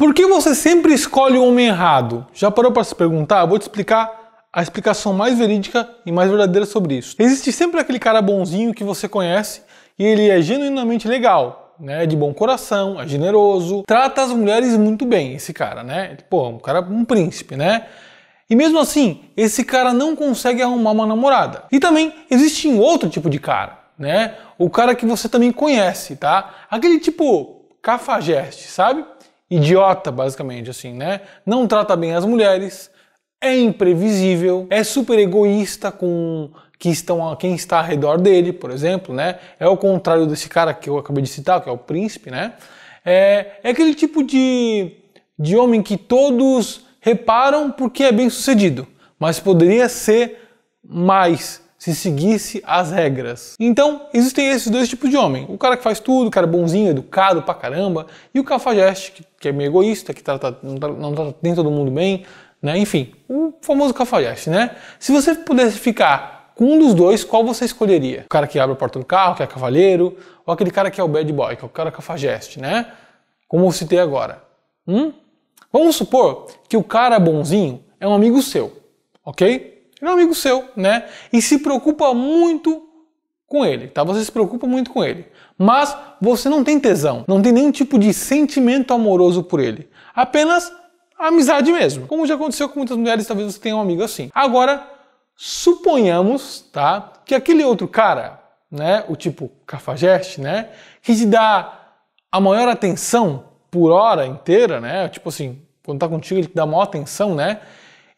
Por que você sempre escolhe o homem errado? Já parou para se perguntar? Eu vou te explicar a explicação mais verídica e mais verdadeira sobre isso. Existe sempre aquele cara bonzinho que você conhece e ele é genuinamente legal, né? De bom coração, é generoso, trata as mulheres muito bem, esse cara, né? Pô, um cara, um príncipe, né? E mesmo assim, esse cara não consegue arrumar uma namorada. E também existe um outro tipo de cara, né? O cara que você também conhece, tá? Aquele tipo cafajeste, sabe? idiota, basicamente, assim, né? Não trata bem as mulheres, é imprevisível, é super egoísta com que estão, quem está ao redor dele, por exemplo, né? É o contrário desse cara que eu acabei de citar, que é o príncipe, né? É, é aquele tipo de, de homem que todos reparam porque é bem sucedido, mas poderia ser mais se seguisse as regras. Então, existem esses dois tipos de homem. O cara que faz tudo, o cara é bonzinho, educado pra caramba, e o cafajeste, que, que é meio egoísta, que trata, não, trata nem todo mundo bem, né? Enfim, o famoso cafajeste, né? Se você pudesse ficar com um dos dois, qual você escolheria? O cara que abre a porta do carro, que é cavalheiro, ou aquele cara que é o bad boy, que é o cara cafajeste, né? Como eu citei agora. Hum? Vamos supor que o cara bonzinho é um amigo seu, ok? Ele é um amigo seu, né? E se preocupa muito com ele, tá? Você se preocupa muito com ele. Mas você não tem tesão, não tem nenhum tipo de sentimento amoroso por ele. Apenas amizade mesmo. Como já aconteceu com muitas mulheres, talvez você tenha um amigo assim. Agora, suponhamos, tá? Que aquele outro cara, né? O tipo cafajeste, né? Que te dá a maior atenção por hora inteira, né? Tipo assim, quando tá contigo ele te dá a maior atenção, né?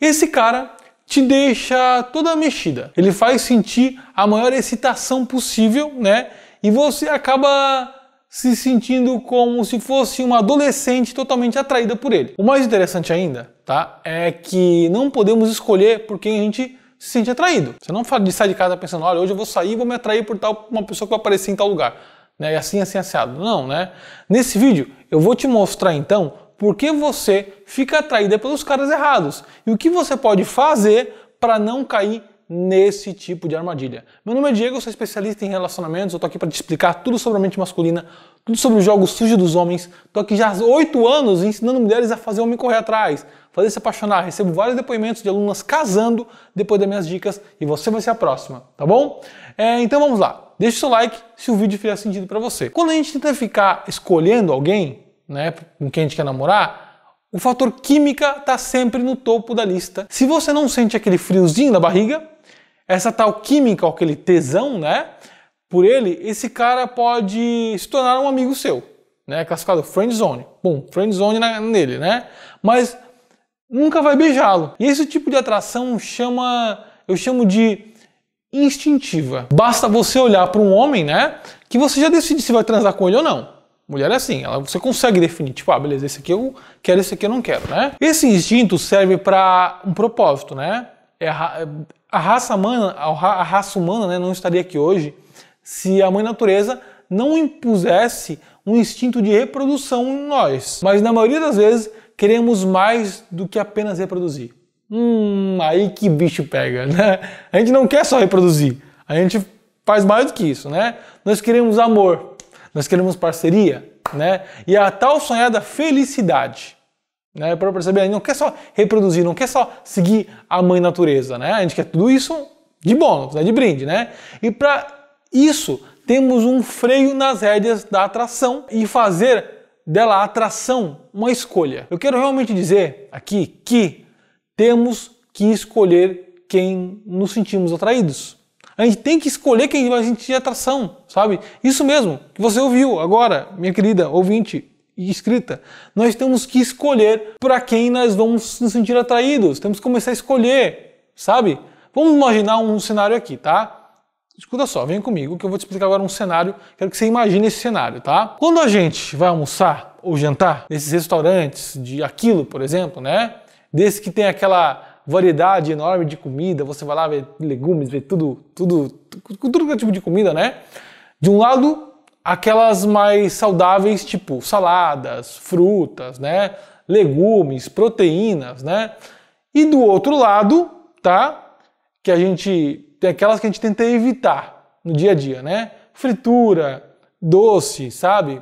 Esse cara te deixa toda mexida. Ele faz sentir a maior excitação possível, né? E você acaba se sentindo como se fosse uma adolescente totalmente atraída por ele. O mais interessante ainda, tá? É que não podemos escolher por quem a gente se sente atraído. Você não fala de sair de casa pensando, olha, hoje eu vou sair e vou me atrair por tal uma pessoa que vai aparecer em tal lugar, né? E assim, assim, assado. Não, né? Nesse vídeo eu vou te mostrar então porque você fica atraída pelos caras errados. E o que você pode fazer para não cair nesse tipo de armadilha. Meu nome é Diego, sou especialista em relacionamentos, eu tô aqui para te explicar tudo sobre a mente masculina, tudo sobre os jogos sujos dos homens. Tô aqui já há oito anos ensinando mulheres a fazer o homem correr atrás, fazer se apaixonar. Recebo vários depoimentos de alunas casando depois das minhas dicas e você vai ser a próxima, tá bom? É, então vamos lá. Deixe seu like se o vídeo fizer sentido para você. Quando a gente tenta ficar escolhendo alguém, né, com quem a gente quer namorar, o fator química está sempre no topo da lista. Se você não sente aquele friozinho na barriga, essa tal química, aquele tesão, né? Por ele, esse cara pode se tornar um amigo seu, né? Classificado friend zone. Bom, friend zone nele, né? Mas nunca vai beijá-lo. E esse tipo de atração chama, eu chamo de instintiva. Basta você olhar para um homem, né? Que você já decide se vai transar com ele ou não. Mulher é assim, ela, você consegue definir, tipo, ah, beleza, esse aqui eu quero, esse aqui eu não quero, né? Esse instinto serve para um propósito, né? É a, a, raça humana, a raça humana né, não estaria aqui hoje se a mãe natureza não impusesse um instinto de reprodução em nós. Mas na maioria das vezes queremos mais do que apenas reproduzir. Hum, aí que bicho pega, né? A gente não quer só reproduzir, a gente faz mais do que isso, né? Nós queremos amor, nós queremos parceria, né? E a tal sonhada felicidade. Né, para perceber, a gente não quer só reproduzir, não quer só seguir a mãe natureza, né? A gente quer tudo isso de bônus, né, de brinde, né? E para isso, temos um freio nas rédeas da atração e fazer dela a atração uma escolha. Eu quero realmente dizer aqui que temos que escolher quem nos sentimos atraídos. A gente tem que escolher quem a gente atração, sabe? Isso mesmo que você ouviu agora, minha querida ouvinte e escrita. Nós temos que escolher para quem nós vamos nos sentir atraídos. Temos que começar a escolher, sabe? Vamos imaginar um cenário aqui, tá? Escuta só, vem comigo que eu vou te explicar agora um cenário. Quero que você imagine esse cenário, tá? Quando a gente vai almoçar ou jantar nesses restaurantes de aquilo, por exemplo, né? Desse que tem aquela variedade enorme de comida, você vai lá ver legumes, ver tudo, tudo, tudo, tudo é tipo de comida, né? De um lado, aquelas mais saudáveis, tipo saladas, frutas, né? Legumes, proteínas, né? E do outro lado, tá? Que a gente tem aquelas que a gente tenta evitar no dia a dia, né? Fritura, doce, sabe?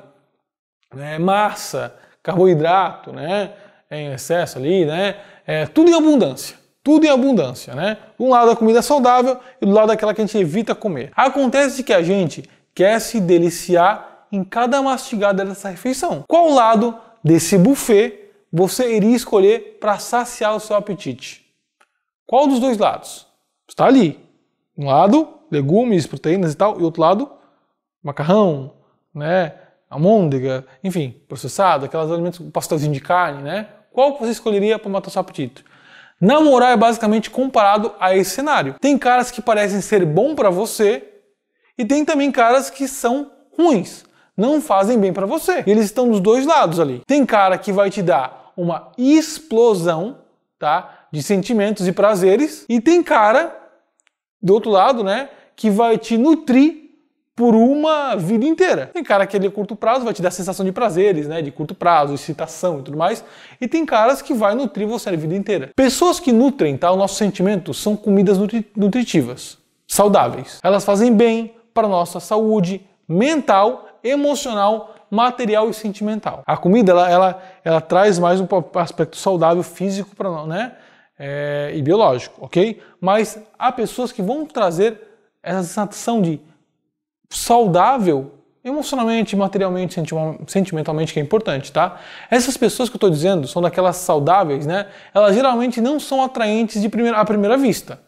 É, massa, carboidrato, né? Em excesso ali, né? é, tudo em abundância. Tudo em abundância, né? um lado a comida é saudável e do lado aquela que a gente evita comer. Acontece que a gente quer se deliciar em cada mastigada dessa refeição. Qual lado desse buffet você iria escolher para saciar o seu apetite? Qual dos dois lados? Está ali. Um lado, legumes, proteínas e tal, e outro lado, macarrão, né? almôndega, enfim, processado, aquelas alimentos, pastelzinho de carne, né? qual você escolheria para matar seu apetite? Namorar é basicamente comparado a esse cenário. Tem caras que parecem ser bom para você e tem também caras que são ruins, não fazem bem para você. E eles estão dos dois lados ali. Tem cara que vai te dar uma explosão, tá, de sentimentos e prazeres, e tem cara do outro lado, né, que vai te nutrir por uma vida inteira. Tem cara que ele é curto prazo vai te dar sensação de prazeres, né, de curto prazo, excitação e tudo mais, e tem caras que vai nutrir você a vida inteira. Pessoas que nutrem, tá, o nosso sentimento são comidas nutri nutritivas, saudáveis. Elas fazem bem para a nossa saúde mental, emocional, material e sentimental. A comida ela, ela, ela traz mais um aspecto saudável físico para nós, né? É, e biológico, ok? Mas há pessoas que vão trazer essa sensação de saudável emocionalmente, materialmente, sentimentalmente, que é importante, tá? Essas pessoas que eu estou dizendo são daquelas saudáveis, né? Elas geralmente não são atraentes de primeira, à primeira vista,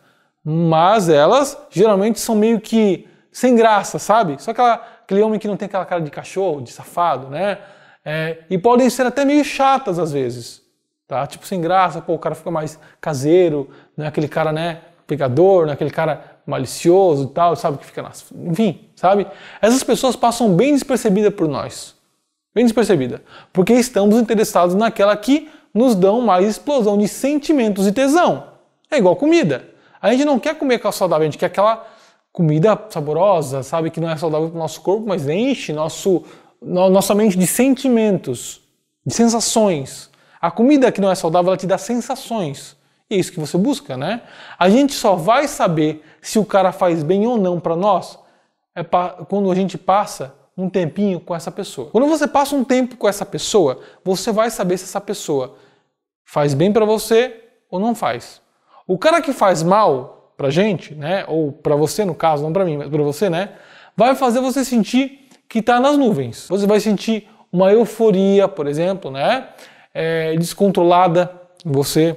mas elas geralmente são meio que sem graça, sabe? Só aquela, aquele homem que não tem aquela cara de cachorro, de safado, né? É, e podem ser até meio chatas às vezes, tá? Tipo sem graça, pô, o cara fica mais caseiro, né? Aquele cara, né? Pegador, né? Aquele cara malicioso e tal, sabe que fica nas. Enfim, sabe? Essas pessoas passam bem despercebida por nós. Bem despercebida. Porque estamos interessados naquela que nos dão mais explosão de sentimentos e tesão. É igual comida. A gente não quer comer aquela saudável, a gente quer aquela comida saborosa, sabe? Que não é saudável para o nosso corpo, mas enche nosso, nossa mente de sentimentos, de sensações. A comida que não é saudável, ela te dá sensações é isso que você busca, né? A gente só vai saber se o cara faz bem ou não para nós é quando a gente passa um tempinho com essa pessoa. Quando você passa um tempo com essa pessoa, você vai saber se essa pessoa faz bem para você ou não faz. O cara que faz mal pra gente, né, ou para você no caso, não para mim, mas para você, né, vai fazer você sentir que está nas nuvens. Você vai sentir uma euforia, por exemplo, né, é, descontrolada em você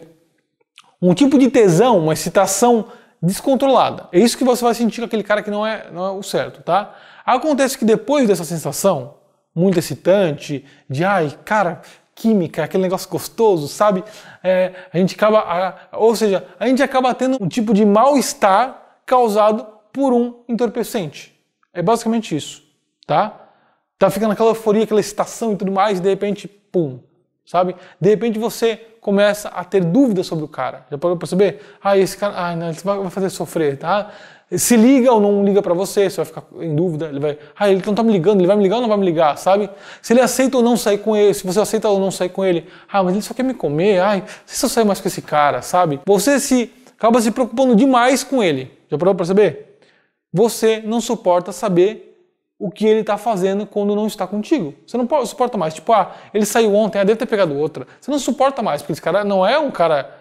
um tipo de tesão, uma excitação descontrolada. É isso que você vai sentir com aquele cara que não é, não é o certo, tá? Acontece que depois dessa sensação muito excitante, de ai, cara, química, aquele negócio gostoso, sabe? É, a gente acaba, a, ou seja, a gente acaba tendo um tipo de mal-estar causado por um entorpecente. É basicamente isso, tá? Tá ficando aquela euforia, aquela excitação e tudo mais, e de repente, pum, sabe? De repente você começa a ter dúvidas sobre o cara. Já parou para perceber? Ah, esse cara, ah, não, ele vai fazer sofrer, tá? Se liga ou não liga para você, você vai ficar em dúvida, ele vai, ah, ele não tá me ligando, ele vai me ligar ou não vai me ligar, sabe? Se ele aceita ou não sair com ele, se você aceita ou não sair com ele, ah, mas ele só quer me comer, ai, se eu sair mais com esse cara, sabe? Você se acaba se preocupando demais com ele. Já parou para perceber? Você não suporta saber o que ele está fazendo quando não está contigo. Você não suporta mais. Tipo, ah, ele saiu ontem, ah, deve ter pegado outra. Você não suporta mais, porque esse cara não é um cara.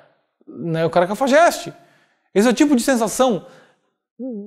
Não é o um cara cafajeste. Esse é o tipo de sensação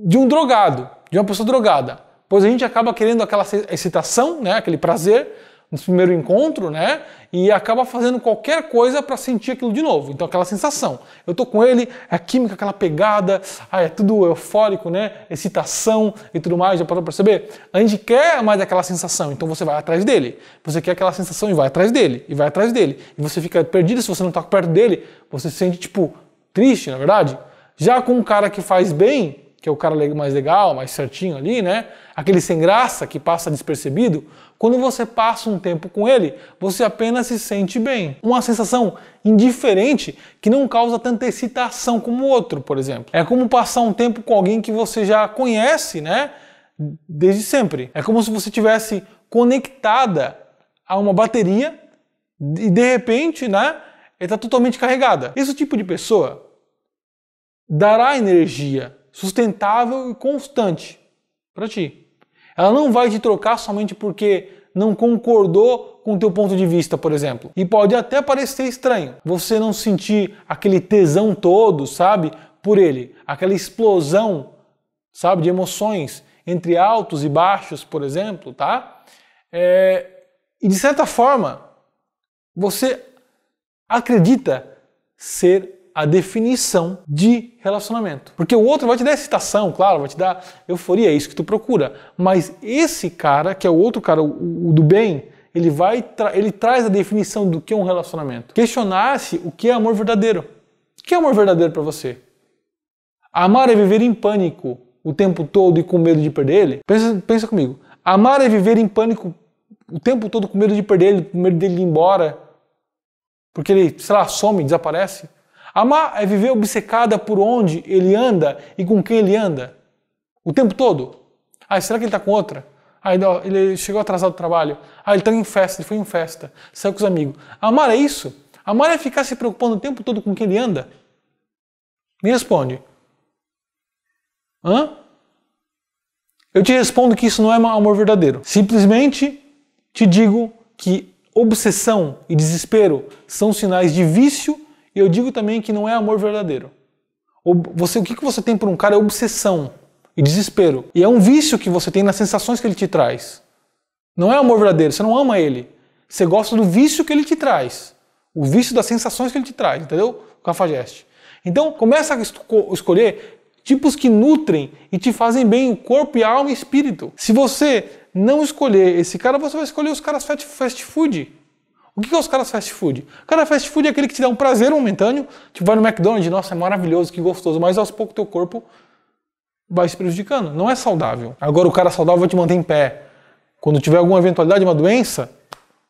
de um drogado, de uma pessoa drogada. Pois a gente acaba querendo aquela excitação, né, aquele prazer, nesse primeiro encontro, né? E acaba fazendo qualquer coisa para sentir aquilo de novo. Então aquela sensação. Eu tô com ele, é a química, aquela pegada, ah, é tudo eufórico, né? Excitação e tudo mais, já parou para perceber? A gente quer mais aquela sensação, então você vai atrás dele. Você quer aquela sensação e vai atrás dele, e vai atrás dele. E você fica perdido se você não tá perto dele, você se sente tipo triste, na é verdade? Já com um cara que faz bem, que é o cara mais legal, mais certinho ali, né? Aquele sem graça que passa despercebido, quando você passa um tempo com ele, você apenas se sente bem. Uma sensação indiferente que não causa tanta excitação como o outro, por exemplo. É como passar um tempo com alguém que você já conhece, né? Desde sempre. É como se você tivesse conectada a uma bateria e de repente, né? Está totalmente carregada. Esse tipo de pessoa dará energia sustentável e constante para ti. Ela não vai te trocar somente porque não concordou com o teu ponto de vista, por exemplo. E pode até parecer estranho você não sentir aquele tesão todo, sabe, por ele, aquela explosão, sabe, de emoções entre altos e baixos, por exemplo, tá? É... e de certa forma, você acredita ser a definição de relacionamento. Porque o outro vai te dar excitação, claro, vai te dar euforia, é isso que tu procura. Mas esse cara, que é o outro cara, o, o do bem, ele vai tra ele traz a definição do que é um relacionamento. Questionar-se o que é amor verdadeiro. O que é amor verdadeiro para você? Amar é viver em pânico o tempo todo e com medo de perder ele? Pensa, pensa comigo. Amar é viver em pânico o tempo todo com medo de perder ele, com medo dele ir embora, porque ele, sei lá, some, desaparece. Amar é viver obcecada por onde ele anda e com quem ele anda. O tempo todo. Ah, será que ele está com outra? Ah, ele chegou atrasado do trabalho. Ah, ele está em festa, ele foi em festa. Saiu com os amigos. Amar é isso? Amar é ficar se preocupando o tempo todo com quem ele anda? Me responde. Hã? Eu te respondo que isso não é amor verdadeiro. Simplesmente te digo que obsessão e desespero são sinais de vício e eu digo também que não é amor verdadeiro. Você, o que você tem por um cara é obsessão e desespero. E é um vício que você tem nas sensações que ele te traz. Não é amor verdadeiro, você não ama ele. Você gosta do vício que ele te traz. O vício das sensações que ele te traz, entendeu? O cafajeste. Então, começa a escolher tipos que nutrem e te fazem bem o corpo e a alma e espírito. Se você não escolher esse cara, você vai escolher os caras fast food. O que é os caras fast food? O cara fast food é aquele que te dá um prazer momentâneo, tipo vai no McDonald's, nossa, é maravilhoso, que gostoso, mas aos poucos teu corpo vai se prejudicando. Não é saudável. Agora o cara saudável vai te manter em pé. Quando tiver alguma eventualidade, uma doença,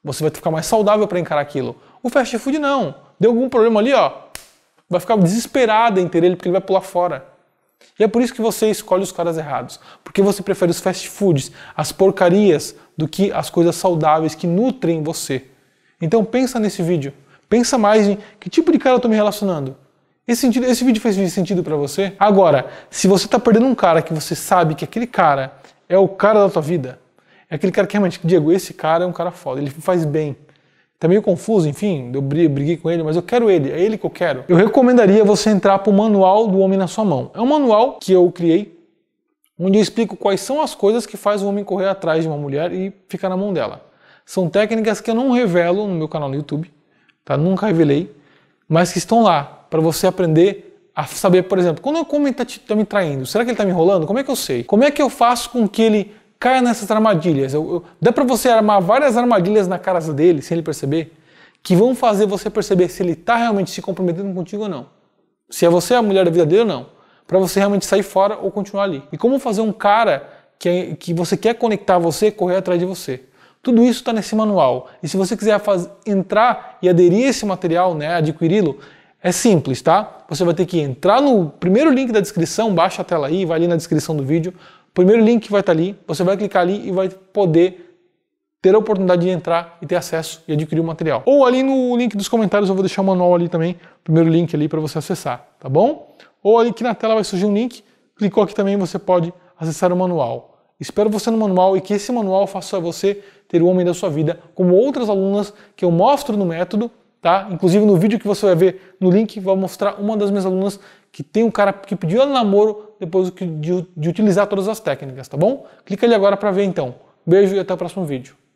você vai ficar mais saudável para encarar aquilo. O fast food não. Deu algum problema ali, ó, vai ficar desesperado em ter ele porque ele vai pular fora. E é por isso que você escolhe os caras errados, porque você prefere os fast foods, as porcarias, do que as coisas saudáveis que nutrem você. Então pensa nesse vídeo. Pensa mais em que tipo de cara eu estou me relacionando. Esse, sentido, esse vídeo fez sentido para você? Agora, se você está perdendo um cara que você sabe que aquele cara é o cara da tua vida, é aquele cara que realmente, Diego, esse cara é um cara foda, ele faz bem. Tá meio confuso, enfim, eu briguei com ele, mas eu quero ele, é ele que eu quero. Eu recomendaria você entrar para o Manual do Homem na Sua Mão. É um manual que eu criei, onde eu explico quais são as coisas que faz o homem correr atrás de uma mulher e ficar na mão dela. São técnicas que eu não revelo no meu canal no YouTube, tá? Nunca revelei, mas que estão lá para você aprender a saber, por exemplo, quando o homem está tá me traindo, será que ele está me enrolando? Como é que eu sei? Como é que eu faço com que ele caia nessas armadilhas? Eu, eu, dá para você armar várias armadilhas na cara dele sem ele perceber, que vão fazer você perceber se ele está realmente se comprometendo contigo ou não. Se é você a mulher da vida dele ou não. Para você realmente sair fora ou continuar ali. E como fazer um cara que, é, que você quer conectar você correr atrás de você. Tudo isso está nesse manual. E se você quiser faz, entrar e aderir a esse material, né, adquiri-lo, é simples, tá? Você vai ter que entrar no primeiro link da descrição, baixa a tela aí, vai ali na descrição do vídeo. O primeiro link que vai estar tá ali, você vai clicar ali e vai poder ter a oportunidade de entrar e ter acesso e adquirir o material. Ou ali no link dos comentários eu vou deixar o manual ali também, primeiro link ali para você acessar, tá bom? Ou ali aqui na tela vai surgir um link, clicou aqui também você pode acessar o manual. Espero você no manual e que esse manual faça você ter o homem da sua vida, como outras alunas que eu mostro no método, tá? Inclusive no vídeo que você vai ver no link, vou mostrar uma das minhas alunas que tem um cara que pediu ela namoro depois de, de utilizar todas as técnicas, tá bom? Clica ali agora para ver então. Beijo e até o próximo vídeo.